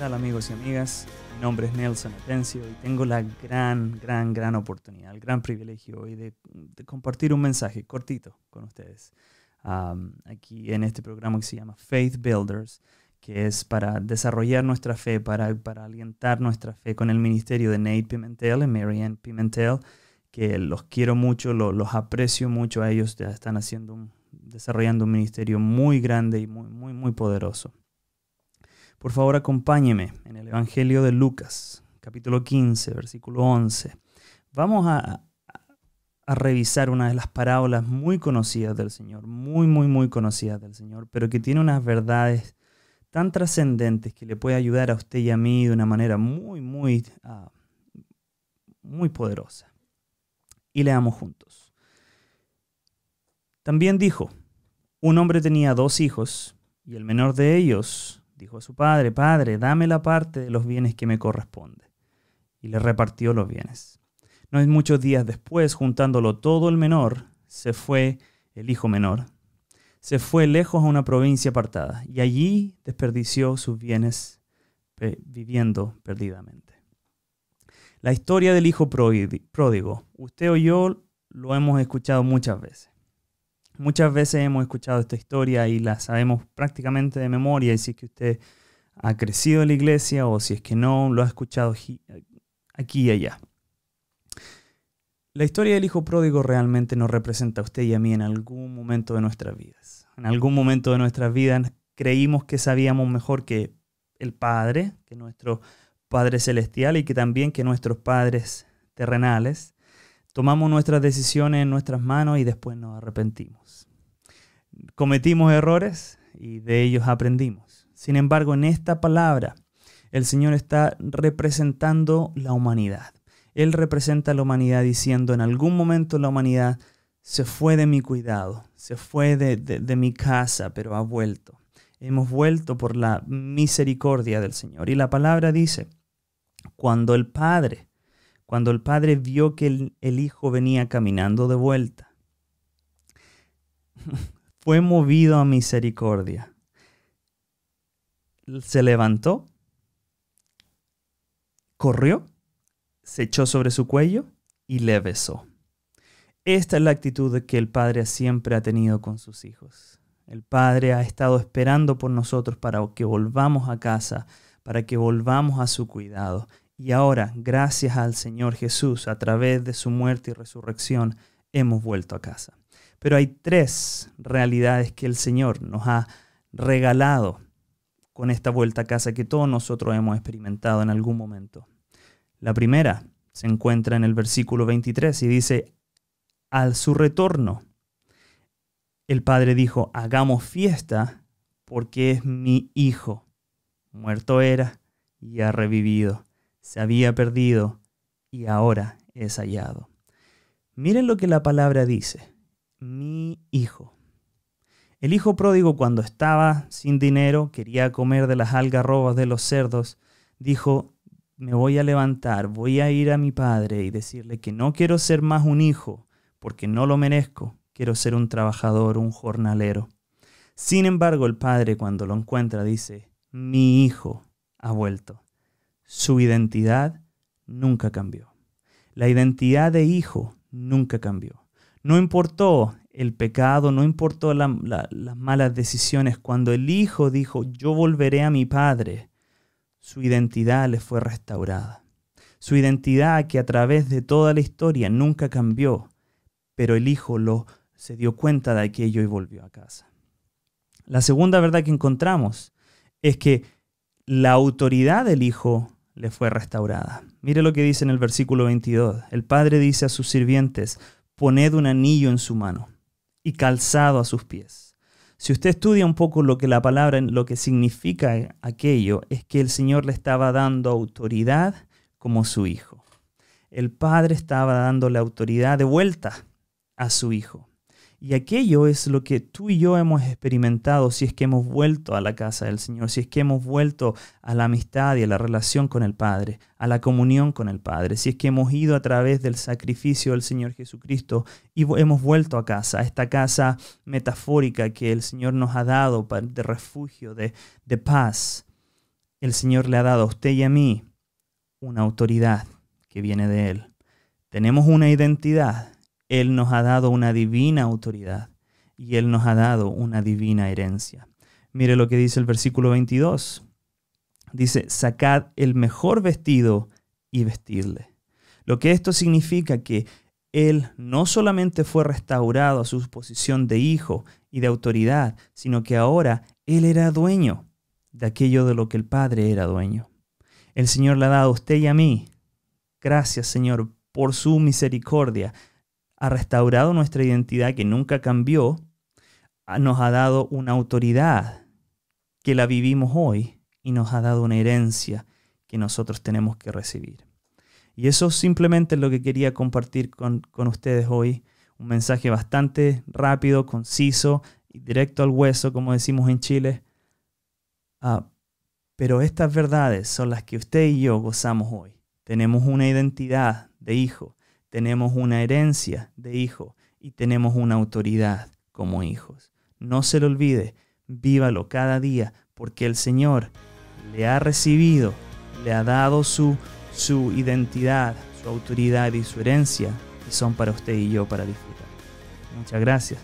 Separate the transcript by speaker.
Speaker 1: tal amigos y amigas? Mi nombre es Nelson Atencio y tengo la gran, gran, gran oportunidad, el gran privilegio hoy de, compartir un mensaje cortito con ustedes aquí en este programa que se llama Faith Builders, que es para desarrollar nuestra fe, para, para alientar nuestra fe con el ministerio de Nate Pimentel y Marianne Pimentel, que los quiero mucho, los aprecio mucho a ellos, están haciendo desarrollando un ministerio muy grande y muy, muy, muy poderoso. Por favor, acompáñeme en el Evangelio de Lucas, capítulo 15, versículo 11. Vamos a, revisar una de las parábolas muy conocidas del Señor, muy, muy, muy conocidas del Señor, pero que tiene unas verdades tan trascendentes que le puede ayudar a usted y a mí de una manera muy, muy, ah, muy poderosa. Y leamos juntos. También dijo, un hombre tenía dos hijos y el menor de ellos Dijo a su padre, Padre, dame la parte de los bienes que me corresponde. Y le repartió los bienes. No es muchos días después, juntándolo todo el menor, se fue el hijo menor. Se fue lejos a una provincia apartada y allí desperdició sus bienes viviendo perdidamente. La historia del hijo pródigo, usted o yo lo hemos escuchado muchas veces. Muchas veces hemos escuchado esta historia y la sabemos prácticamente de memoria, y si es que usted ha crecido en la iglesia o si es que no, lo ha escuchado aquí y allá. La historia del Hijo Pródigo realmente nos representa a usted y a mí en algún momento de nuestras vidas. En algún momento de nuestras vidas creímos que sabíamos mejor que el Padre, que nuestro Padre Celestial y que también que nuestros padres terrenales tomamos nuestras decisiones en nuestras manos y después nos arrepentimos. Cometimos errores y de ellos aprendimos. Sin embargo, en esta palabra, el Señor está representando la humanidad. Él representa la humanidad diciendo, en algún momento la humanidad se fue de mi cuidado, se fue de, de mi casa, pero ha vuelto. Hemos vuelto por la misericordia del Señor. Y la palabra dice, cuando el Padre cuando el padre vio que el, hijo venía caminando de vuelta. Fue movido a misericordia. Se levantó, corrió, se echó sobre su cuello y le besó. Esta es la actitud que el Padre siempre ha tenido con sus hijos. El Padre ha estado esperando por nosotros para que volvamos a casa, para que volvamos a su cuidado y ahora, gracias al Señor Jesús, a través de su muerte y resurrección, hemos vuelto a casa. Pero hay tres realidades que el Señor nos ha regalado con esta vuelta a casa que todos nosotros hemos experimentado en algún momento. La primera se encuentra en el versículo 23 y dice, al su retorno, el padre dijo, hagamos fiesta porque es mi hijo, muerto era y ha revivido se había perdido y ahora es hallado. Miren lo que la palabra dice, mi hijo. El hijo pródigo cuando estaba sin dinero, quería comer de las algarrobas de los cerdos, dijo, me voy a levantar, voy a ir a mi padre y decirle que no quiero ser más un hijo, porque no lo merezco, quiero ser un trabajador, un jornalero. Sin embargo, el padre cuando lo encuentra dice, mi hijo ha vuelto, su identidad nunca cambió. La identidad de hijo nunca cambió. No importó el pecado, no importó las malas decisiones. Cuando el hijo dijo, yo volveré a mi padre, su identidad le fue restaurada. Su identidad que a través de toda la historia nunca cambió, pero el hijo lo, se dio cuenta de aquello y volvió a casa. La segunda verdad que encontramos es que la autoridad del hijo le fue restaurada. Mire lo que dice en el versículo 22. El padre dice a sus sirvientes, poned un anillo en su mano y calzado a sus pies. Si usted estudia un poco lo que la palabra, lo que significa aquello, es que el Señor le estaba dando autoridad como su hijo. El padre estaba dando la autoridad de vuelta a su hijo. Y aquello es lo que tú y yo hemos experimentado si es que hemos vuelto a la casa del Señor, si es que hemos vuelto a la amistad y a la relación con el Padre, a la comunión con el Padre, si es que hemos ido a través del sacrificio del Señor Jesucristo y hemos vuelto a casa, a esta casa metafórica que el Señor nos ha dado de refugio, de, paz. El Señor le ha dado a usted y a mí una autoridad que viene de Él. Tenemos una identidad él nos ha dado una divina autoridad y Él nos ha dado una divina herencia. Mire lo que dice el versículo 22. Dice, sacad el mejor vestido y vestidle. Lo que esto significa que Él no solamente fue restaurado a su posición de hijo y de autoridad, sino que ahora Él era dueño de aquello de lo que el Padre era dueño. El Señor le ha dado a usted y a mí. Gracias, Señor, por su misericordia ha restaurado nuestra identidad que nunca cambió, ah, nos ha dado una autoridad que la vivimos hoy y nos ha dado una herencia que nosotros tenemos que recibir. Y eso simplemente es lo que quería compartir con, ustedes hoy. Un mensaje bastante rápido, conciso y directo al hueso, como decimos en Chile. Ah, pero estas verdades son las que usted y yo gozamos hoy. Tenemos una identidad de hijo tenemos una herencia de hijo y tenemos una autoridad como hijos. No se lo olvide, vívalo cada día, porque el Señor le ha recibido, le ha dado su, su identidad, su autoridad y su herencia, y son para usted y yo para disfrutar. Muchas gracias.